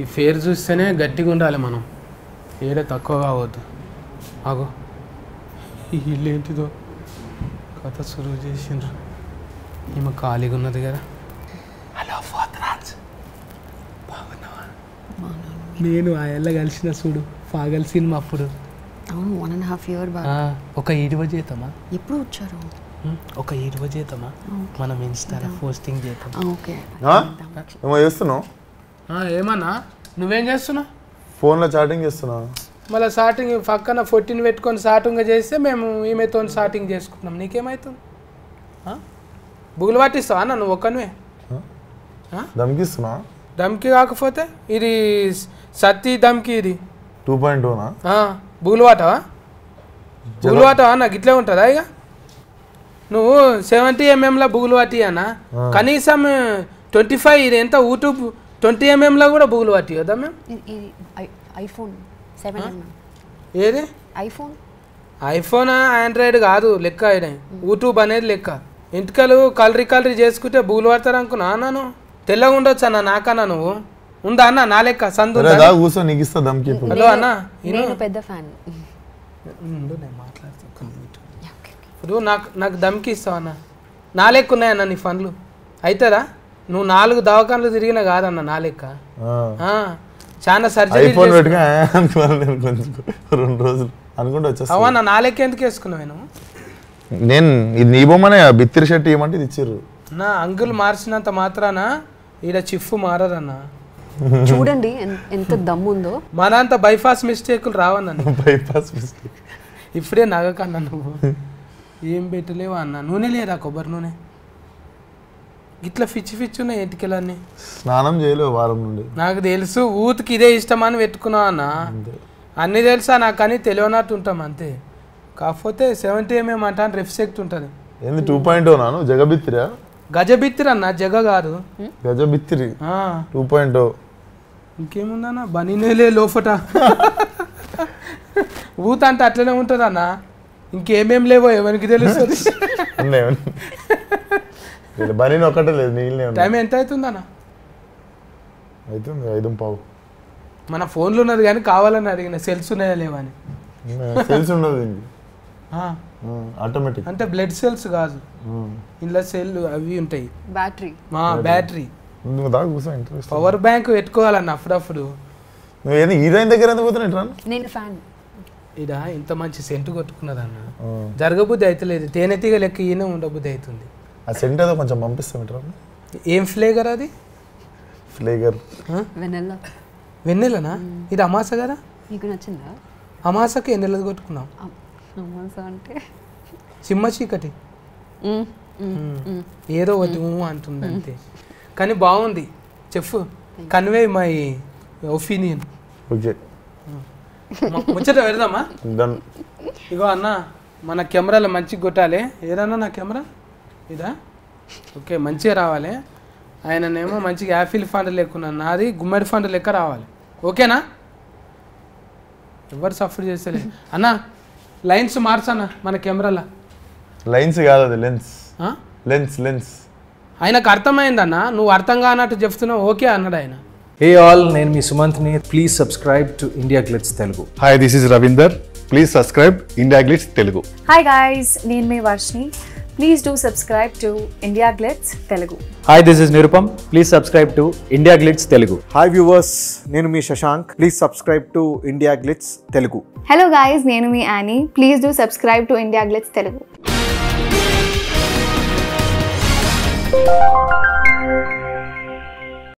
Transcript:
ఈ ఫేర్ చూస్తేనే గట్టిగా ఉండాలి మనం ఏడే తక్కువ కావద్దు ఆగో ఈ ఇల్లు ఏంటిదో కథ సురువు చేసిండ్రు ఈమె ఖాళీగా ఉన్నది కదా హలో ఫాదరాజ్ బాగున్నావా నేను ఆ ఎల్ల కలిసిన చూడు ఫాగల్ సినిమా అప్పుడు అవును వన్ అండ్ హాఫ్ ఇయర్ ఒక ఇరువ జీతమా ఎప్పుడు వచ్చారు ఒక ఇరువ జీతమా మనం ఇన్స్టాలో పోస్టింగ్ చేద్దాం ఓకే ఏమో చేస్తున్నావు ఏమన్నా నువ్వేం చేస్తున్నావు ఫోన్లో చాటింగ్ చేస్తున్నా మళ్ళీ షార్టింగ్ పక్కన ఫొట్టిని పెట్టుకొని షార్టింగ్ చేస్తే మేము ఈమెతో షార్టింగ్ చేసుకుంటున్నాం నీకేమవుతుంది బుగులు పట్టిస్తావా అన్న నువ్వు ఒక్కనివే దమ్కిస్తున్నా దమ్కి కాకపోతే ఇది సత్తి దమ్కి ఇది టూ పాయింట్ టూనా బుగులు వాటవా బుగులు వాటవా నాకు ఇట్లే ఉంటుందా ఇక నువ్వు సెవెంటీ ఎంఎంలో బుగులు వాటి అన్న కనీసం ట్వంటీ ఫైవ్ ఇది ఎంత యూట్యూబ్ ట్వంటీ లో కూడా బుగులు కదా మ్యామ్ ఐఫోన్ ఏది ఐఫోన్ ఐఫోన్ ఆండ్రాయిడ్ కాదు లెక్క అయినా యూట్యూబ్ అనేది లెక్క ఇంటికలు కలరీ కలరీ చేసుకుంటే బూలు పడతారు అనుకున్నా అన్నాను తెల్లగా ఉండొచ్చు అన్న నాకన్నా నువ్వు ఉందా అన్న నా లెక్క సందు హలో అన్న పెద్ద ఫ్యాన్ ఇప్పుడు నాకు నాకు దమ్కి ఇస్తావు అన్న నా లెక్క ఉన్నాయన్న నీ ఫన్లు అవుతుందా నువ్వు నాలుగు దవాఖానలు తిరిగిన కాదన్న నా లెక్క చాలా సర్జరీ రెండు రోజులు అనుకుంటే వచ్చేస్తా అవునా నా లెక్క ఎందుకు వేసుకున్నావు నేను నేను ఇది నీ బొమ్మనే బిత్తిరి షర్ట్ ఇవ్వమంటే ఇది ఇచ్చారు నా అంకుల్ మార్చినంత మాత్రాన ఈడ చిఫ్ మారదన్న చూడండి ఎంత దమ్ము ఉందో మనంత బైపాస్ మిస్టేకులు రావన్న బైపాస్ మిస్టేక్ ఇప్పుడే నగకన్నా నువ్వు ఏం పెట్టలేవా అన్న నూనె లేదా కొబ్బరి నూనె ఇట్లా ఫిచ్చి ఫిచ్చి ఉన్నాయి ఎటుకలన్నీ స్నానం చేయలేవు వారం నుండి నాకు తెలుసు ఊతికి ఇదే ఇష్టం అని పెట్టుకున్నావు అన్న అన్నీ తెలుసా నాకు అని తెలియనట్టు ఉంటాం అంతే కాకపోతే సెవెంటీ ఎంఎం అంటాను సెక్ట్ ఉంటుంది ఏంది టూ పాయింట్ నాను జగబిత్తిరా గజబిత్తిరి అన్న జగ గారు గజబిత్తిరి టూ పాయింట్ oh. ఇంకేముందన్న బనీనేలే లోపట ఊత అంటే అట్లనే ఉంటుంది అన్న ఇంకేమేం లేవో ఎవరికి తెలుస్తుంది బనీ ఒక్కటే లేదు నీళ్ళు టైం ఎంత అవుతుందన్న అవుతుంది ఐదు పావు మన ఫోన్లో ఉన్నది కానీ కావాలని అడిగిన సెల్స్ ఉన్నాయా లేవా అని సెల్స్ ఉన్నది ఆటోమేటిక్ అంటే బ్లడ్ సెల్స్ కాదు ఇందులో సెల్ అవి ఉంటాయి బ్యాటరీ మా బ్యాటరీ పవర్ బ్యాంక్ పెట్టుకోవాలన్న అప్పుడప్పుడు హీరోయిన్ దగ్గర ఎంత నేను ఫ్యాన్ ఇదా ఇంత మంచి సెంటు కొట్టుకున్నదన్న జరగబుద్ధి లేదు తేనెతీగ లెక్క ఈయన ఉండబుద్ధి అవుతుంది ఆ సెంట్ ఏదో కొంచెం పంపిస్తాం ఏం ఫ్లేవర్ అది ఫ్లేవర్ వెన్నెలా వెన్నెలనా ఇది అమాస కదా మీకు నచ్చిందా అమాసకి నెలలు కొట్టుకున్నాం అమాస అంటే చిమ్మ చీకటి ఏదో ఒకటి అంటుంది అంతే కానీ బాగుంది చెఫ్ కన్వే మై ఒపీనియన్ ముచ్చట పెడదామా ఇగో అన్న మన కెమెరాలో మంచిగా కొట్టాలి ఏదన్నా నా కెమెరా ఇదా ఓకే మంచిగా రావాలి ఆయననేమో మంచిగా యాపిల్ ఫండ్ లేకున్నాను నాది గుమ్మడి ఫండ్ లెక్క రావాలి ఓకేనా ఎవరు సఫర్ చేస్తే అన్నా లైన్స్ మార్చానా మన కెమెరాలో లైన్స్ కాదు అది లెన్స్ లెన్స్ లెన్స్ ఆయనకు అర్థమైందన్న నువ్వు అర్థం కానట్టు చెప్తున్నావు ఓకే అన్నాడు ఆయన హే ఆల్ నేను మీ సుమంత్ని please subscribe to IndiaGlitz Telugu hi this is Ravinder please subscribe IndiaGlitz Telugu hi guys నేను మీ Varshini please do subscribe to IndiaGlitz Telugu hi this is Nirupam please subscribe to IndiaGlitz Telugu hi viewers నేను మీ Shashank please subscribe to IndiaGlitz Telugu hello guys నేను మీ Annie please do subscribe to IndiaGlitz Telugu